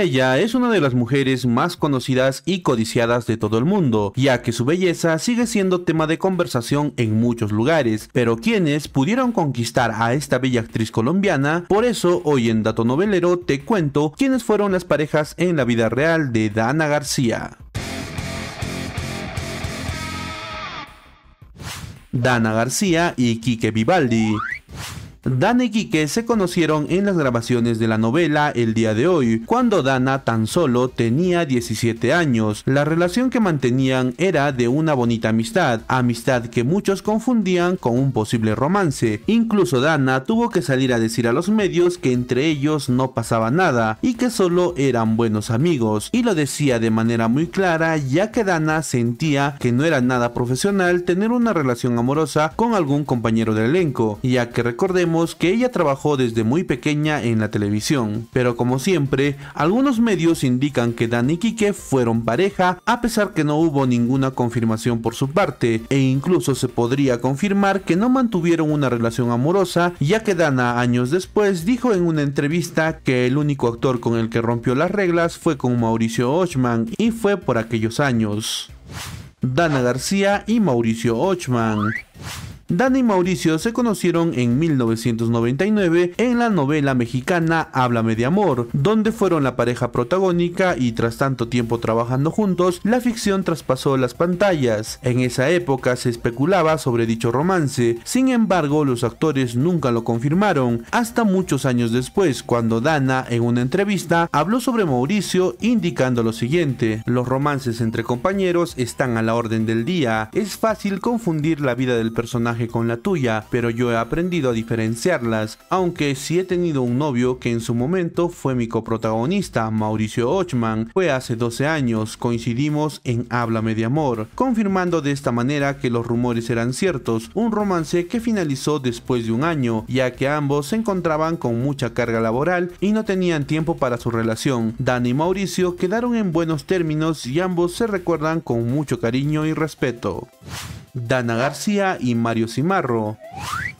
Ella es una de las mujeres más conocidas y codiciadas de todo el mundo, ya que su belleza sigue siendo tema de conversación en muchos lugares, pero quienes pudieron conquistar a esta bella actriz colombiana, por eso hoy en Dato Novelero te cuento quiénes fueron las parejas en la vida real de Dana García. Dana García y Quique Vivaldi. Dana y kike se conocieron en las grabaciones de la novela El día de hoy, cuando Dana tan solo tenía 17 años. La relación que mantenían era de una bonita amistad, amistad que muchos confundían con un posible romance. Incluso Dana tuvo que salir a decir a los medios que entre ellos no pasaba nada y que solo eran buenos amigos. Y lo decía de manera muy clara ya que Dana sentía que no era nada profesional tener una relación amorosa con algún compañero del elenco, ya que recordemos que ella trabajó desde muy pequeña en la televisión, pero como siempre, algunos medios indican que Dana y Quique fueron pareja a pesar que no hubo ninguna confirmación por su parte e incluso se podría confirmar que no mantuvieron una relación amorosa ya que Dana años después dijo en una entrevista que el único actor con el que rompió las reglas fue con Mauricio Ochman y fue por aquellos años. Dana García y Mauricio Ochman. Dana y Mauricio se conocieron en 1999 en la novela mexicana Háblame de Amor, donde fueron la pareja protagónica y tras tanto tiempo trabajando juntos, la ficción traspasó las pantallas. En esa época se especulaba sobre dicho romance, sin embargo los actores nunca lo confirmaron, hasta muchos años después, cuando Dana en una entrevista habló sobre Mauricio indicando lo siguiente, los romances entre compañeros están a la orden del día, es fácil confundir la vida del personaje con la tuya, pero yo he aprendido a diferenciarlas, aunque sí he tenido un novio que en su momento fue mi coprotagonista, Mauricio Ochman, fue hace 12 años, coincidimos en Háblame de Amor, confirmando de esta manera que los rumores eran ciertos, un romance que finalizó después de un año, ya que ambos se encontraban con mucha carga laboral y no tenían tiempo para su relación. Dani y Mauricio quedaron en buenos términos y ambos se recuerdan con mucho cariño y respeto. Dana García y Mario Cimarro.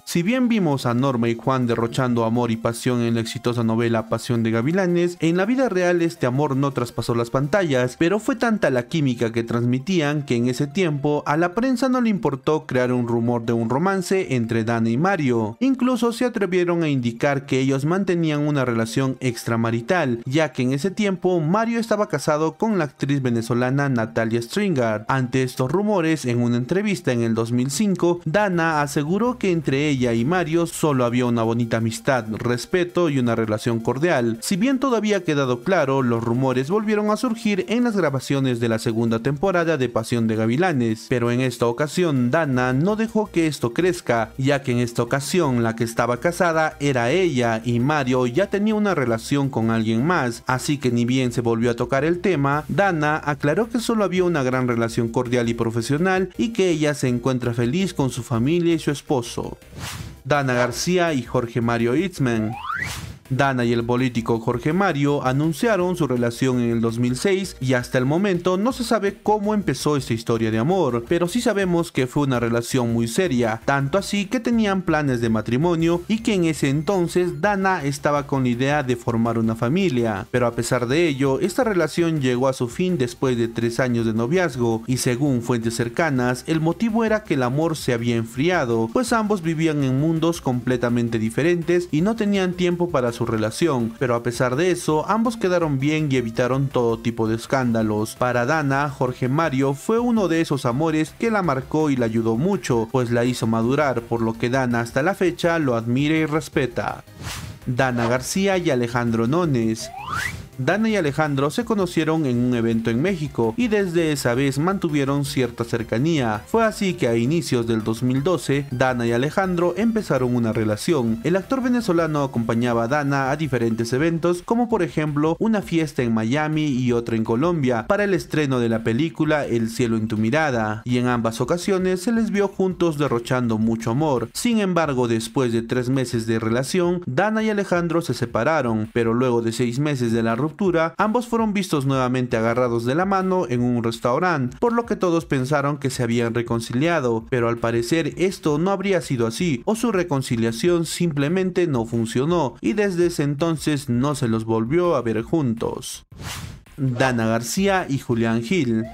Si bien vimos a Norma y Juan derrochando amor y pasión en la exitosa novela Pasión de Gavilanes, en la vida real este amor no traspasó las pantallas, pero fue tanta la química que transmitían que en ese tiempo a la prensa no le importó crear un rumor de un romance entre Dana y Mario. Incluso se atrevieron a indicar que ellos mantenían una relación extramarital, ya que en ese tiempo Mario estaba casado con la actriz venezolana Natalia Stringard. Ante estos rumores, en una entrevista en el 2005, Dana aseguró que entre ellos ella y Mario solo había una bonita amistad, respeto y una relación cordial. Si bien todavía ha quedado claro, los rumores volvieron a surgir en las grabaciones de la segunda temporada de Pasión de Gavilanes, pero en esta ocasión Dana no dejó que esto crezca, ya que en esta ocasión la que estaba casada era ella y Mario ya tenía una relación con alguien más, así que ni bien se volvió a tocar el tema, Dana aclaró que solo había una gran relación cordial y profesional y que ella se encuentra feliz con su familia y su esposo. Dana García y Jorge Mario Itzmen. Dana y el político Jorge Mario anunciaron su relación en el 2006 y hasta el momento no se sabe cómo empezó esta historia de amor, pero sí sabemos que fue una relación muy seria, tanto así que tenían planes de matrimonio y que en ese entonces Dana estaba con la idea de formar una familia, pero a pesar de ello, esta relación llegó a su fin después de tres años de noviazgo y según fuentes cercanas, el motivo era que el amor se había enfriado, pues ambos vivían en mundos completamente diferentes y no tenían tiempo para su relación, pero a pesar de eso, ambos quedaron bien y evitaron todo tipo de escándalos. Para Dana, Jorge Mario fue uno de esos amores que la marcó y la ayudó mucho, pues la hizo madurar, por lo que Dana hasta la fecha lo admira y respeta. Dana García y Alejandro Nones. Dana y Alejandro se conocieron en un evento en México y desde esa vez mantuvieron cierta cercanía. Fue así que a inicios del 2012, Dana y Alejandro empezaron una relación. El actor venezolano acompañaba a Dana a diferentes eventos, como por ejemplo una fiesta en Miami y otra en Colombia, para el estreno de la película El cielo en tu mirada, y en ambas ocasiones se les vio juntos derrochando mucho amor. Sin embargo, después de tres meses de relación, Dana y Alejandro se separaron, pero luego de seis meses de la ambos fueron vistos nuevamente agarrados de la mano en un restaurante, por lo que todos pensaron que se habían reconciliado, pero al parecer esto no habría sido así, o su reconciliación simplemente no funcionó, y desde ese entonces no se los volvió a ver juntos. Dana García y Julián Gil.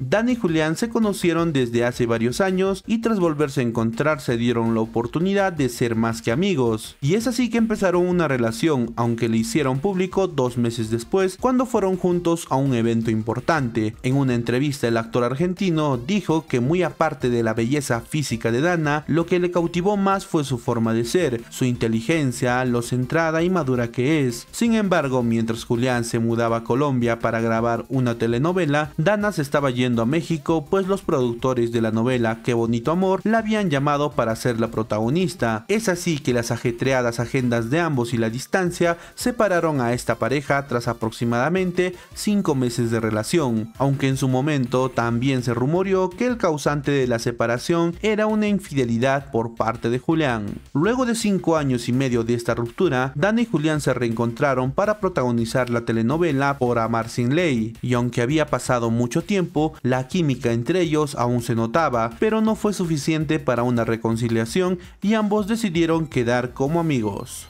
Dan y Julián se conocieron desde hace varios años y tras volverse a encontrar se dieron la oportunidad de ser más que amigos. Y es así que empezaron una relación, aunque le hicieron público dos meses después cuando fueron juntos a un evento importante. En una entrevista el actor argentino dijo que muy aparte de la belleza física de Dana, lo que le cautivó más fue su forma de ser, su inteligencia, lo centrada y madura que es. Sin embargo, mientras Julián se mudaba a Colombia para grabar una telenovela, Dana se estaba yendo a México, pues los productores de la novela Qué bonito amor la habían llamado para ser la protagonista. Es así que las ajetreadas agendas de ambos y la distancia separaron a esta pareja tras aproximadamente 5 meses de relación, aunque en su momento también se rumoreó que el causante de la separación era una infidelidad por parte de Julián. Luego de 5 años y medio de esta ruptura, Dana y Julián se reencontraron para protagonizar la telenovela Por Amar Sin Ley, y aunque había pasado mucho tiempo, la química entre ellos aún se notaba, pero no fue suficiente para una reconciliación y ambos decidieron quedar como amigos.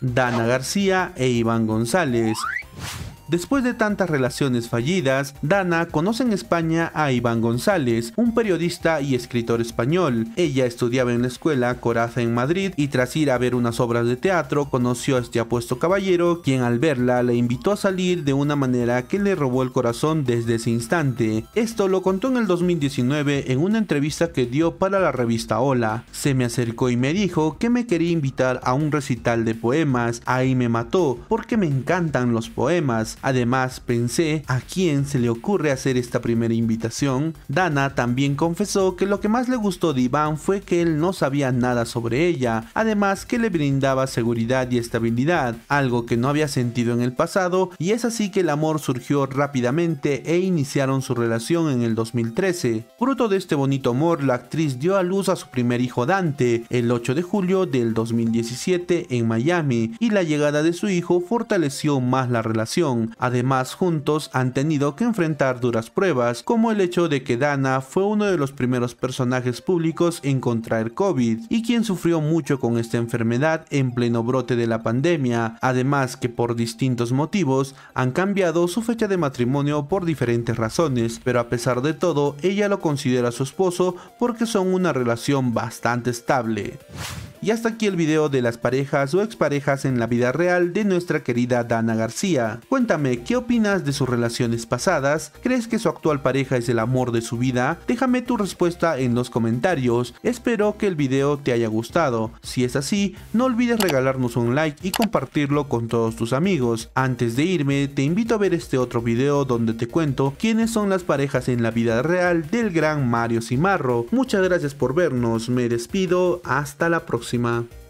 Dana García e Iván González Después de tantas relaciones fallidas, Dana conoce en España a Iván González, un periodista y escritor español. Ella estudiaba en la escuela Coraza en Madrid y tras ir a ver unas obras de teatro conoció a este apuesto caballero, quien al verla le invitó a salir de una manera que le robó el corazón desde ese instante. Esto lo contó en el 2019 en una entrevista que dio para la revista Hola. Se me acercó y me dijo que me quería invitar a un recital de poemas. Ahí me mató, porque me encantan los poemas. Además pensé, ¿a quién se le ocurre hacer esta primera invitación? Dana también confesó que lo que más le gustó de Iván fue que él no sabía nada sobre ella, además que le brindaba seguridad y estabilidad, algo que no había sentido en el pasado y es así que el amor surgió rápidamente e iniciaron su relación en el 2013. Fruto de este bonito amor, la actriz dio a luz a su primer hijo Dante el 8 de julio del 2017 en Miami y la llegada de su hijo fortaleció más la relación, Además, juntos han tenido que enfrentar duras pruebas, como el hecho de que Dana fue uno de los primeros personajes públicos en contraer COVID y quien sufrió mucho con esta enfermedad en pleno brote de la pandemia, además que por distintos motivos han cambiado su fecha de matrimonio por diferentes razones, pero a pesar de todo ella lo considera su esposo porque son una relación bastante estable. Y hasta aquí el video de las parejas o exparejas en la vida real de nuestra querida Dana García. Cuéntame, ¿qué opinas de sus relaciones pasadas? ¿Crees que su actual pareja es el amor de su vida? Déjame tu respuesta en los comentarios. Espero que el video te haya gustado. Si es así, no olvides regalarnos un like y compartirlo con todos tus amigos. Antes de irme, te invito a ver este otro video donde te cuento quiénes son las parejas en la vida real del gran Mario Cimarro. Muchas gracias por vernos, me despido, hasta la próxima próxima.